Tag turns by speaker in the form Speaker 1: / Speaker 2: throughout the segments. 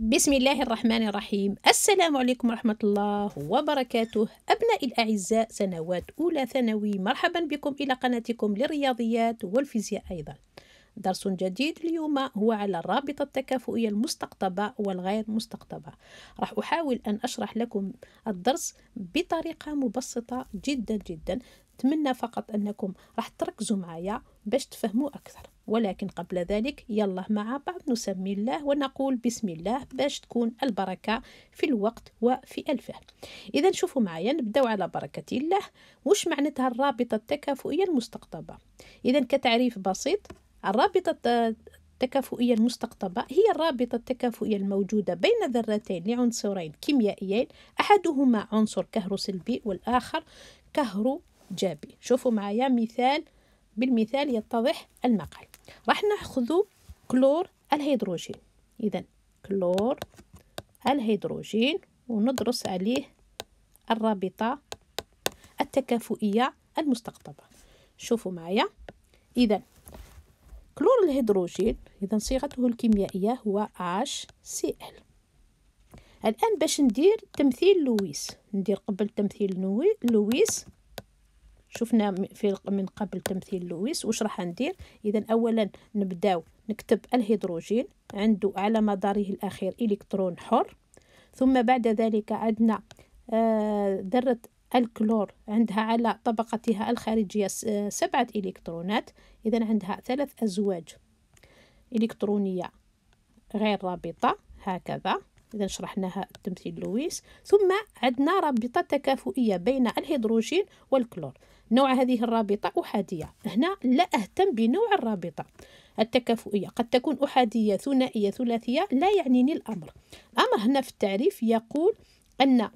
Speaker 1: بسم الله الرحمن الرحيم السلام عليكم ورحمة الله وبركاته أبنائي الأعزاء سنوات أولى ثانوي مرحبا بكم إلى قناتكم للرياضيات والفيزياء أيضا درس جديد اليوم هو على الرابطة التكافؤية المستقطبة والغير مستقطبة راح أحاول أن أشرح لكم الدرس بطريقة مبسطة جدا جدا نتمنى فقط أنكم راح تركزوا معايا باش تفهموا أكثر ولكن قبل ذلك يلا مع بعض نسمي الله ونقول بسم الله باش تكون البركة في الوقت وفي الفهم إذا شوفوا معايا نبداو على بركة الله وش معناتها الرابطة التكافؤية المستقطبة إذا كتعريف بسيط الرابطة التكافؤية المستقطبة هي الرابطة التكافؤية الموجودة بين ذرتين لعنصرين كيميائيين أحدهما عنصر كهروسلبي والآخر كهرو جابي شوفوا معايا مثال بالمثال يتضح المقال راح ناخذ كلور الهيدروجين اذا كلور الهيدروجين وندرس عليه الرابطه التكافؤيه المستقطبه شوفوا معايا اذا كلور الهيدروجين اذا صيغته الكيميائيه هو HCl الان باش ندير تمثيل لويس ندير قبل تمثيل لويس شفنا في من قبل تمثيل لويس واش راح ندير اذا اولا نبداو نكتب الهيدروجين عنده على مداره الاخير الكترون حر ثم بعد ذلك عندنا آه، ذره الكلور عندها على طبقتها الخارجيه آه، سبعه الكترونات اذا عندها ثلاث ازواج الكترونيه غير رابطه هكذا إذا شرحناها التمثيل لويس ثم عندنا رابطة تكافؤية بين الهيدروجين والكلور نوع هذه الرابطة أحادية هنا لا أهتم بنوع الرابطة التكافؤية قد تكون أحادية ثنائية ثلاثية لا يعنيني الأمر الأمر هنا في التعريف يقول أن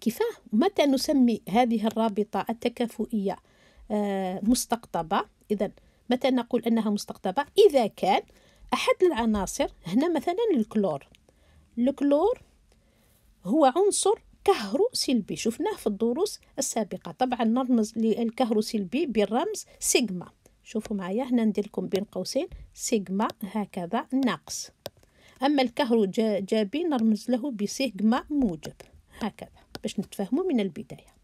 Speaker 1: كيفاه متى نسمي هذه الرابطة التكافؤية آه، مستقطبة إذا متى نقول أنها مستقطبة إذا كان أحد العناصر هنا مثلا الكلور الكلور هو عنصر كهروسلبي شفناه في الدروس السابقة طبعا نرمز للكهروسلبي بالرمز سيجما شوفوا معايا هنا ندير لكم بين قوسين سيجما هكذا ناقص أما الكهرو جابي نرمز له بسيجما موجب هكذا باش نتفهموا من البداية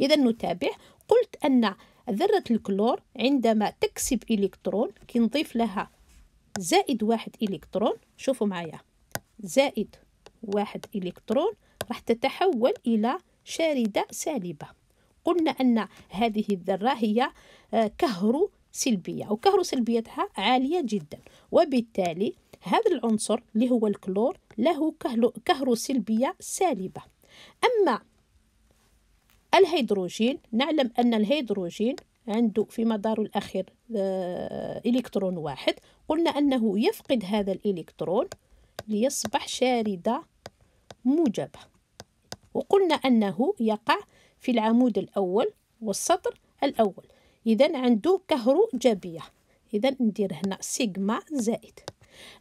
Speaker 1: إذا نتابع قلت أن ذرة الكلور عندما تكسب إلكترون كي نضيف لها زائد واحد إلكترون شوفوا معايا زائد واحد إلكترون راح تتحول إلى شاردة سالبة قلنا أن هذه الذرة هي آه، كهرو سلبية وكهرو سلبيتها عالية جدا وبالتالي هذا العنصر اللي هو الكلور له كهرو سلبية سالبة أما الهيدروجين نعلم أن الهيدروجين عنده في مداره الأخير آه، إلكترون واحد قلنا أنه يفقد هذا الإلكترون ليصبح شاردة موجبة وقلنا أنه يقع في العمود الأول والسطر الأول إذا عنده كهرو إذا ندير هنا سيجما زائد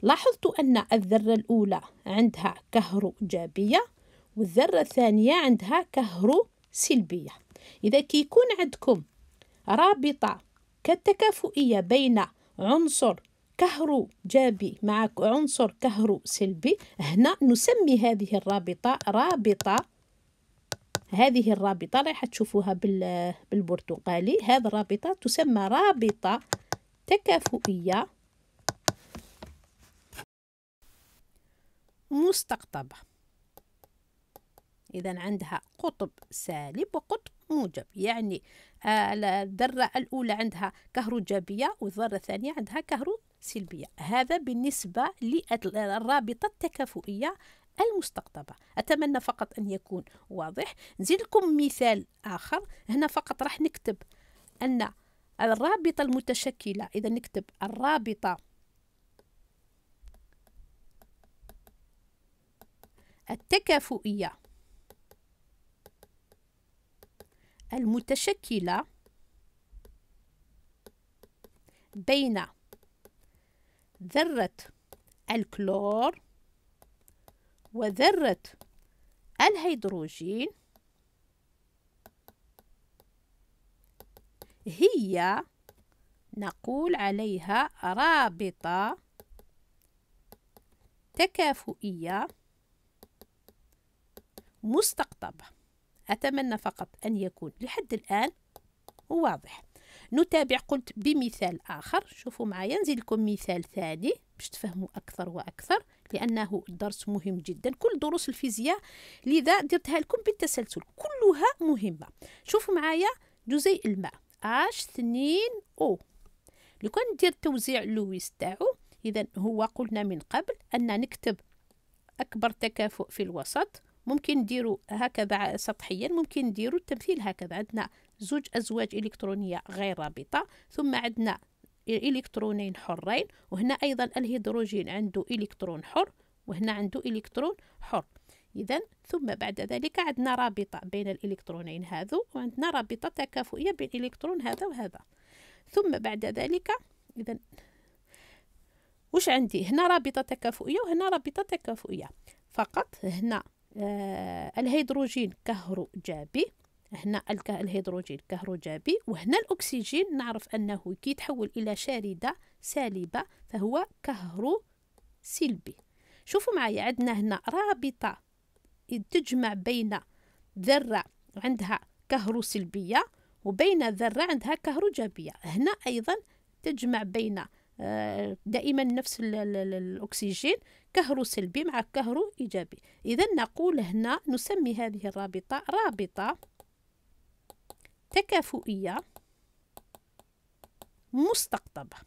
Speaker 1: لاحظت أن الذرة الأولى عندها كهرو جابية والذرة الثانية عندها كهرو سلبية إذا كيكون عندكم رابطة كالتكافؤية بين عنصر كهرو جابي مع عنصر كهرو سلبي هنا نسمي هذه الرابطة رابطة هذه الرابطة رايح تشوفوها بالبرتقالي هذه الرابطة تسمى رابطة تكافؤية مستقطبة إذا عندها قطب سالب وقطب موجب يعني آه، الذرة الأولى عندها كهروجابية والذرة الثانية عندها كهرو سلبية هذا بالنسبة للرابطة التكافؤية المستقطبة أتمنى فقط أن يكون واضح نزيد لكم مثال آخر هنا فقط راح نكتب أن الرابطة المتشكلة إذا نكتب الرابطة التكافؤية المتشكلة بين ذرة الكلور وذرة الهيدروجين هي نقول عليها رابطة تكافؤية مستقطبة أتمنى فقط أن يكون لحد الآن واضح نتابع قلت بمثال آخر شوفوا معايا نزيد لكم مثال ثاني باش تفهموا أكثر وأكثر لأنه درس مهم جدا كل دروس الفيزياء لذا درتها لكم بالتسلسل كلها مهمة شوفوا معايا جزيء الماء H 2 O لو كان ندير توزيع لويس تاعو إذا هو قلنا من قبل أن نكتب أكبر تكافؤ في الوسط ممكن نديرو هكذا سطحيا ممكن نديرو التمثيل هكذا عندنا زوج أزواج إلكترونية غير رابطة ثم عندنا إلكترونين حرين وهنا أيضا الهيدروجين عنده إلكترون حر وهنا عنده إلكترون حر إذا ثم بعد ذلك عندنا رابطة بين الإلكترونين هذو وعندنا رابطة تكافؤية بين إلكترون هذا وهذا ثم بعد ذلك إذا وش عندي هنا رابطة تكافؤية وهنا رابطة تكافؤية فقط هنا آه، الهيدروجين كهروجابي هنا الهيدروجين كهروجابي وهنا الأكسجين نعرف أنه كي إلى شاردة سالبة فهو كهرو سلبي شوفوا معايا عندنا هنا رابطة تجمع بين ذرة عندها كهرو سلبية وبين ذرة عندها كهروجابيه هنا أيضا تجمع بين دائما نفس الأكسجين كهرو سلبي مع كهرو إيجابي إذا نقول هنا نسمي هذه الرابطة رابطة تكافؤية مستقطبة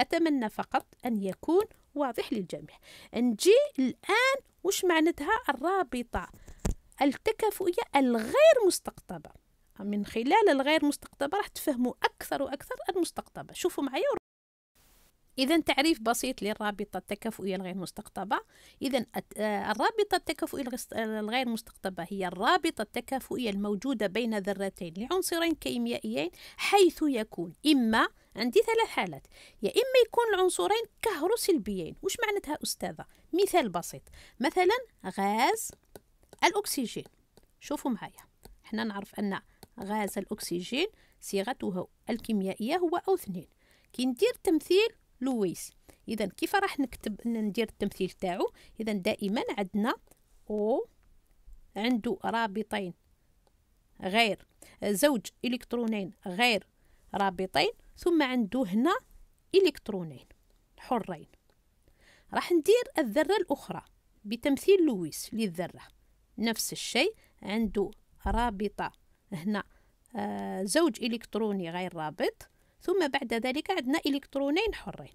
Speaker 1: أتمنى فقط أن يكون واضح للجميع نجي الآن وش معناتها الرابطة التكافؤية الغير مستقطبة من خلال الغير مستقطبة راح تفهموا أكثر وأكثر المستقطبة شوفوا معايا إذا تعريف بسيط للرابطة التكافؤية الغير مستقطبة إذا آه، الرابطة التكافؤية آه، الغير مستقطبة هي الرابطة التكافؤية الموجودة بين ذرتين لعنصرين كيميائيين حيث يكون إما عندي ثلاث حالات يا إما يكون العنصرين كهروسلبيين وش معناتها أستاذة مثال بسيط مثلا غاز الأكسجين شوفوا معايا احنا نعرف أن غاز الأكسجين صيغته الكيميائية هو أو اثنين كي ندير تمثيل لويس إذا كيف راح نكتب ندير التمثيل تاعو إذا دائما عندنا أو عنده رابطين غير زوج إلكترونين غير رابطين ثم عنده هنا إلكترونين حرين راح ندير الذرة الأخرى بتمثيل لويس للذرة نفس الشيء عنده رابطة هنا آه، زوج إلكتروني غير رابط ثم بعد ذلك عندنا إلكترونين حرين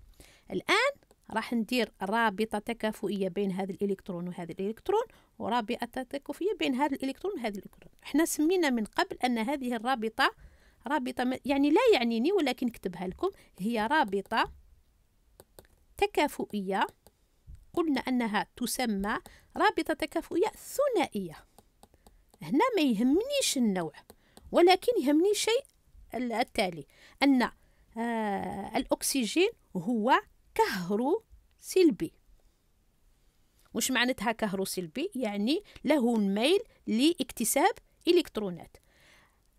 Speaker 1: الآن راح ندير رابطة تكافؤية بين هذا الإلكترون وهذا الإلكترون ورابطة تكافؤية بين هذا الإلكترون وهذا الإلكترون احنا سمينا من قبل أن هذه الرابطة رابطة يعني لا يعنيني ولكن نكتبها لكم هي رابطة تكافؤية قلنا أنها تسمى رابطة تكافؤية ثنائية هنا ما يهمنيش النوع ولكن يهمني شيء التالي أن آه، الأكسجين هو كهرو سلبي وش معناتها كهرو سلبي يعني له الميل لاكتساب الكترونات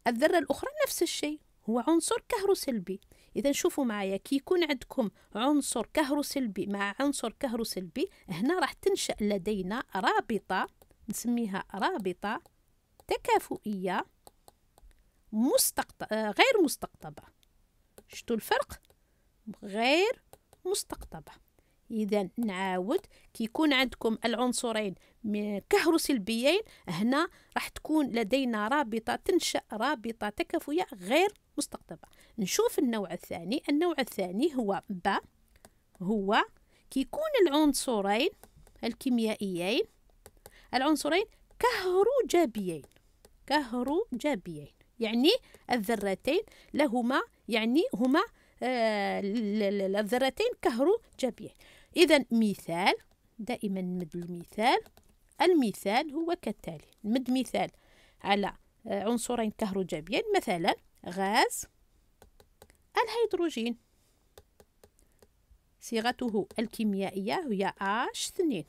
Speaker 1: الذره الاخرى نفس الشيء هو عنصر كهروسلبي اذا شوفوا معايا كي يكون عندكم عنصر كهروسلبي مع عنصر كهروسلبي هنا راح تنشا لدينا رابطه نسميها رابطه تكافؤيه مستقط... آه، غير مستقطبة شتو الفرق غير مستقطبة إذا نعاود كي يكون عندكم العنصرين كهروسلبيين هنا راح تكون لدينا رابطة تنشأ رابطة تكافؤية غير مستقطبة نشوف النوع الثاني النوع الثاني هو ب هو كيكون العنصرين الكيميائيين العنصرين كهروجابيين كهروجابيين يعني الذرتين لهما يعني هما آه، الذرتين كهرو جبيع إذا مثال دائما نمد المثال المثال هو كالتالي نمد مثال على آه، عنصرين كهرو جبيع مثلا غاز الهيدروجين صيغته الكيميائية هي H2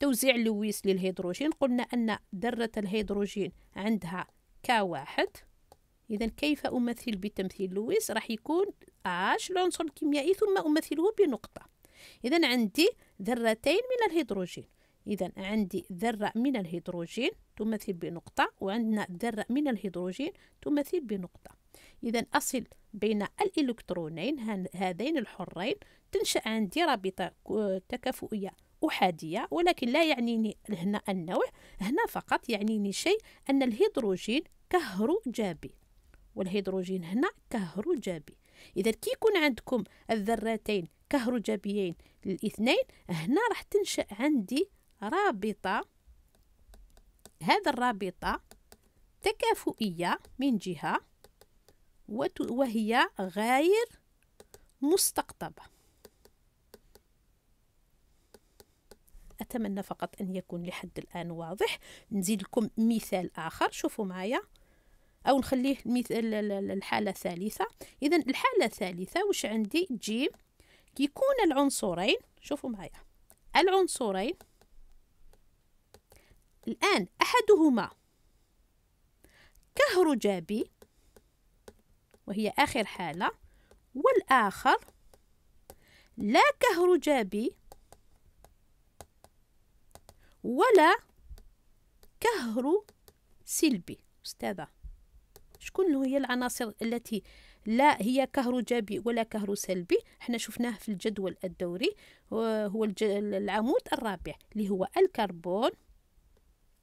Speaker 1: توزيع لويس للهيدروجين قلنا أن ذرة الهيدروجين عندها واحد إذا كيف أمثل بتمثيل لويس راح يكون اش العنصر الكيميائي ثم أمثله بنقطة إذا عندي ذرتين من الهيدروجين إذا عندي ذرة من الهيدروجين تمثل بنقطة وعندنا ذرة من الهيدروجين تمثل بنقطة إذا أصل بين الإلكترونين هذين الحرين تنشأ عندي رابطة تكافؤية أحادية ولكن لا يعنيني هنا النوع هنا فقط يعنيني شيء أن الهيدروجين كهروجابي والهيدروجين هنا كهروجابي إذا كي يكون عندكم الذرتين كهروجابيين الاثنين هنا راح تنشأ عندي رابطة هذا الرابطة تكافؤية من جهة وهي غير مستقطبة أتمنى فقط أن يكون لحد الآن واضح نزيد لكم مثال آخر شوفوا معايا أو نخليه الحالة الثالثة إذا الحالة الثالثة وش عندي جيم يكون العنصرين شوفوا معايا العنصرين الآن أحدهما كهرجابي وهي آخر حالة والآخر لا كهرجابي ولا كهرو سلبي أستاذة شكون هي العناصر التي لا هي كهروجابي جابي ولا كهرو سلبي احنا شفناه في الجدول الدوري آه، هو العمود الرابع اللي هو الكربون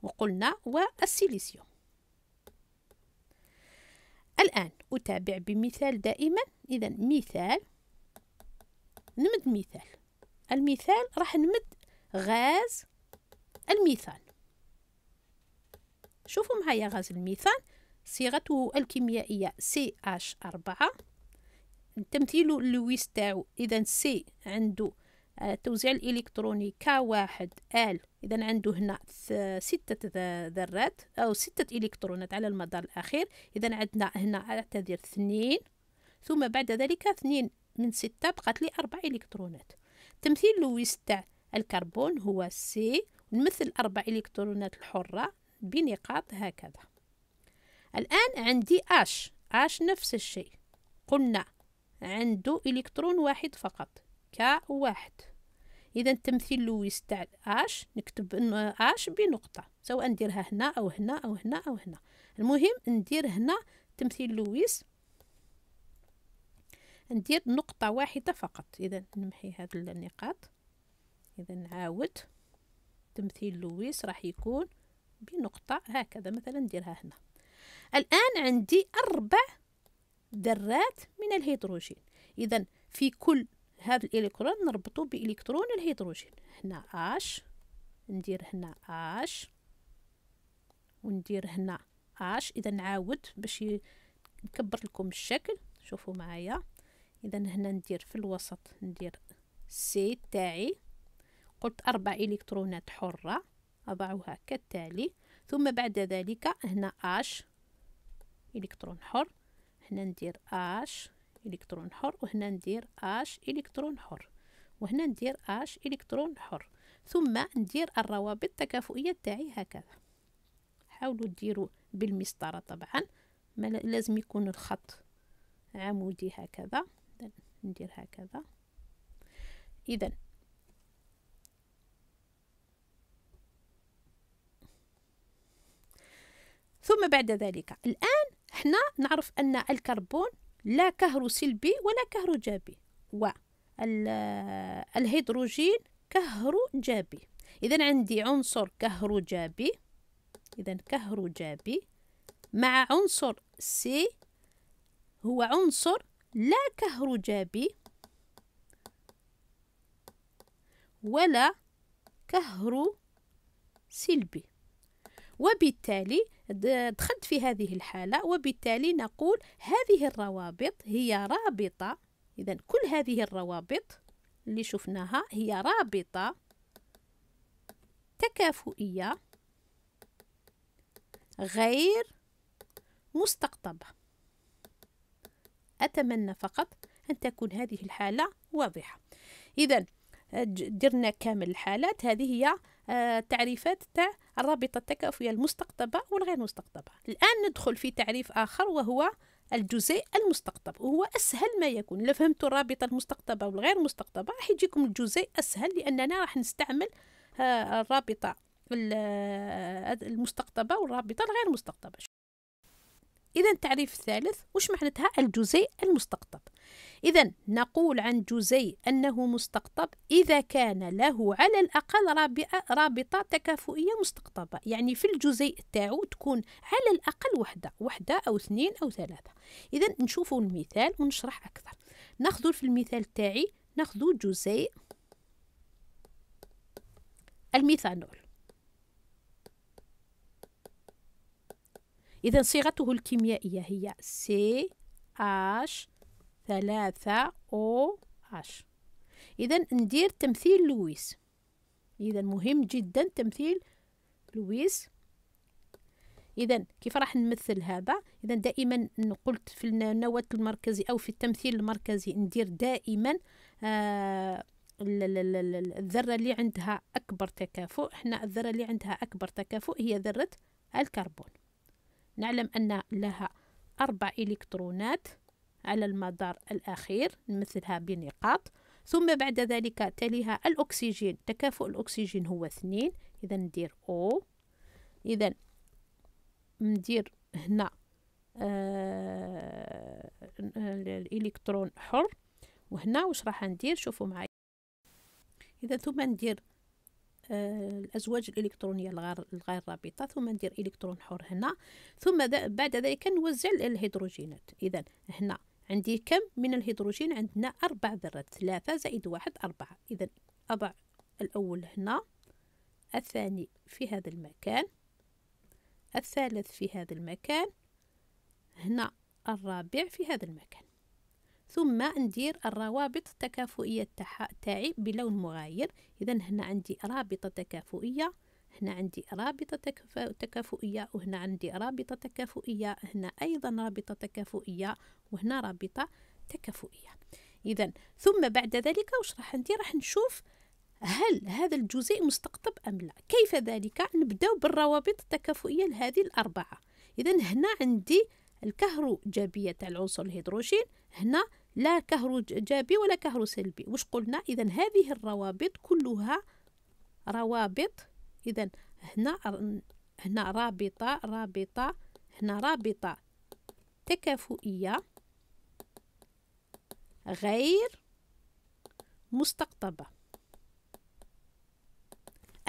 Speaker 1: وقلنا والسيليسيوم الآن أتابع بمثال دائما إذا مثال نمد مثال المثال راح نمد غاز الميثان شوفوا معايا غاز الميثان صيغته الكيميائية CH4 تمثيل اللويس تاعو إذا سي عنده التوزيع آه، الإلكتروني واحد آل إذا عنده هنا ستة ذرات أو ستة إلكترونات على المدار الأخير إذا عندنا هنا أعتذر اثنين ثم بعد ذلك اثنين من ستة بقات لي أربع إلكترونات تمثيل لويس تاع الكربون هو سي نمثل أربع إلكترونات الحرة بنقاط هكذا الآن عندي أش أش نفس الشيء قلنا عنده إلكترون واحد فقط ك واحد إذا تمثيل لويس تاع أش نكتب أش بنقطة سواء نديرها هنا أو هنا أو هنا أو هنا المهم ندير هنا تمثيل لويس ندير نقطة واحدة فقط إذا نمحي هاد النقاط إذا نعاود تمثيل لويس راح يكون بنقطة هكذا مثلا نديرها هنا الآن عندي أربع ذرات من الهيدروجين إذا في كل هذا الإلكترون نربطه بإلكترون الهيدروجين هنا H ندير هنا H وندير هنا H إذا نعاود باش نكبر لكم الشكل شوفوا معايا إذا هنا ندير في الوسط ندير سي تاعي قلت أربع إلكترونات حرة أضعها كالتالي ثم بعد ذلك هنا أش إلكترون حر هنا ندير أش إلكترون حر وهنا ندير أش إلكترون حر وهنا ندير أش إلكترون حر ثم ندير الروابط التكافؤية تاعي هكذا حاولوا ديروا بالمسطرة طبعا ما لازم يكون الخط عمودي هكذا ندير هكذا إذا ثم بعد ذلك الآن احنا نعرف أن الكربون لا كهرو سلبي ولا كهرو جابي والهيدروجين كهرو جابي إذا عندي عنصر كهرو جابي إذا كهرو جابي مع عنصر سي هو عنصر لا جابي ولا كهرو سلبي وبالتالي دخلت في هذه الحالة وبالتالي نقول هذه الروابط هي رابطة إذا كل هذه الروابط اللي شفناها هي رابطة تكافؤية غير مستقطبة أتمنى فقط أن تكون هذه الحالة واضحة إذا درنا كامل الحالات هذه هي التعريفات آه، تاع الرابطة التكافؤية المستقطبة والغير مستقطبة الآن ندخل في تعريف آخر وهو الجزيء المستقطب وهو أسهل ما يكون لو فهمتوا الرابطة المستقطبة والغير مستقطبة راح يجيكم الجزيء أسهل لأننا راح نستعمل آه، الرابطة آه، المستقطبة والرابطة الغير مستقطبة إذا التعريف الثالث وش معناتها الجزيء المستقطب إذا نقول عن جزيء أنه مستقطب إذا كان له على الأقل رابطة تكافؤية مستقطبة يعني في الجزيء تاعو تكون على الأقل وحدة وحدة أو اثنين أو ثلاثة إذا نشوفوا المثال ونشرح أكثر ناخذ في المثال تاعي ناخذ جزيء الميثانول إذا صيغته الكيميائية هي CH 3 أش إذا ندير تمثيل لويس إذا مهم جدا تمثيل لويس إذا كيف راح نمثل هذا إذا دائما قلت في النواة المركزي أو في التمثيل المركزي ندير دائما آه الذرة اللي عندها أكبر تكافؤ إحنا الذرة اللي عندها أكبر تكافؤ هي ذرة الكربون نعلم أن لها أربع إلكترونات على المدار الأخير نمثلها بنقاط ثم بعد ذلك تليها الأكسجين تكافؤ الأكسجين هو اثنين إذا ندير O إذا ندير هنا آه الإلكترون حر وهنا واش راح ندير شوفوا معي إذا ثم ندير آه، الازواج الالكترونيه الغير الغير رابطه ثم ندير الكترون حر هنا ثم بعد ذلك نوزع الهيدروجينات اذا هنا عندي كم من الهيدروجين عندنا اربع ذرات ثلاثه زائد واحد اربعه اذا اضع الاول هنا الثاني في هذا المكان الثالث في هذا المكان هنا الرابع في هذا المكان ثم ندير الروابط التكافؤية تاعي بلون مغاير إذا هنا عندي رابطة تكافؤية هنا عندي رابطة تكافؤية وهنا عندي رابطة تكافؤية هنا أيضا رابطة تكافؤية وهنا رابطة تكافؤية إذا ثم بعد ذلك وش راح ندير راح نشوف هل هذا الجزيء مستقطب أم لا كيف ذلك نبدأ بالروابط التكافؤية لهذه الأربعة إذا هنا عندي الكهروجابية تاع العنصر الهيدروجين هنا لا كهرو إيجابي ولا كهرو سلبي واش قلنا إذا هذه الروابط كلها روابط إذا هنا هنا رابطة رابطة هنا رابطة تكافؤية غير مستقطبة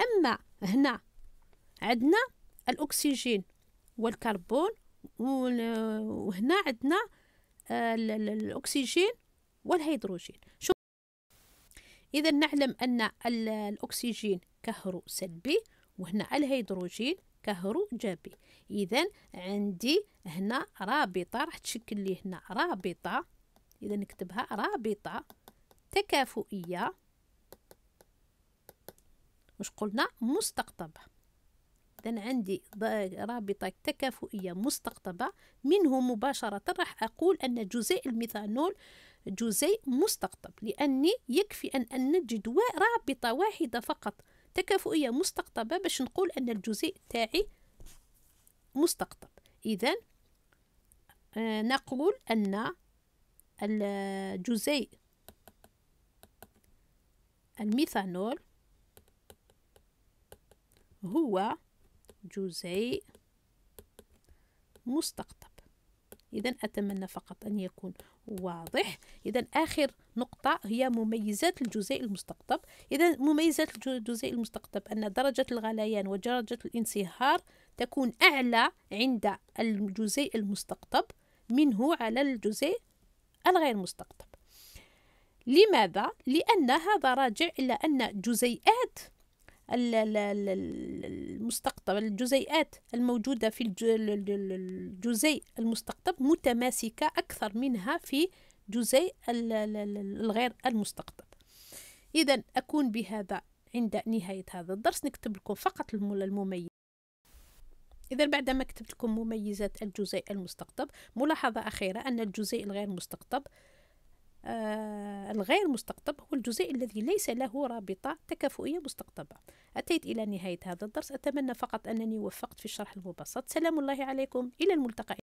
Speaker 1: أما هنا عندنا الأكسجين والكربون وهنا عندنا آه، الأكسجين والهيدروجين شو إذا نعلم أن الأكسجين كهرو سلبي وهنا الهيدروجين كهرو جابي إذا عندي هنا رابطة راح تشكل لي هنا رابطة إذا نكتبها رابطة تكافؤية واش قلنا مستقطبة إذا عندي رابطة تكافؤية مستقطبة منه مباشرة راح أقول أن جزيء الميثانول جزيء مستقطب لأني يكفي أن نجد رابطة واحدة فقط تكافؤية مستقطبة باش نقول أن الجزيء تاعي مستقطب إذا آه، نقول أن الجزء الميثانول هو جزيء مستقطب إذا أتمنى فقط أن يكون واضح إذا آخر نقطة هي مميزات الجزيء المستقطب إذا مميزات الجزيء المستقطب أن درجة الغليان ودرجة الانصهار تكون أعلى عند الجزيء المستقطب منه على الجزيء الغير مستقطب لماذا؟ لأن هذا راجع إلى أن جزيئات المستقطب الجزيئات الموجودة في الجزيء المستقطب متماسكة أكثر منها في جزيء الغير المستقطب إذا أكون بهذا عند نهاية هذا الدرس نكتب لكم فقط المميز إذا بعد ما كتبت لكم مميزات الجزيء المستقطب ملاحظة أخيرة أن الجزيء الغير مستقطب آه، الغير مستقطب هو الجزء الذي ليس له رابطة تكافؤية مستقطبة أتيت إلى نهاية هذا الدرس أتمنى فقط أنني وفقت في الشرح المبسط سلام الله عليكم إلى الملتقى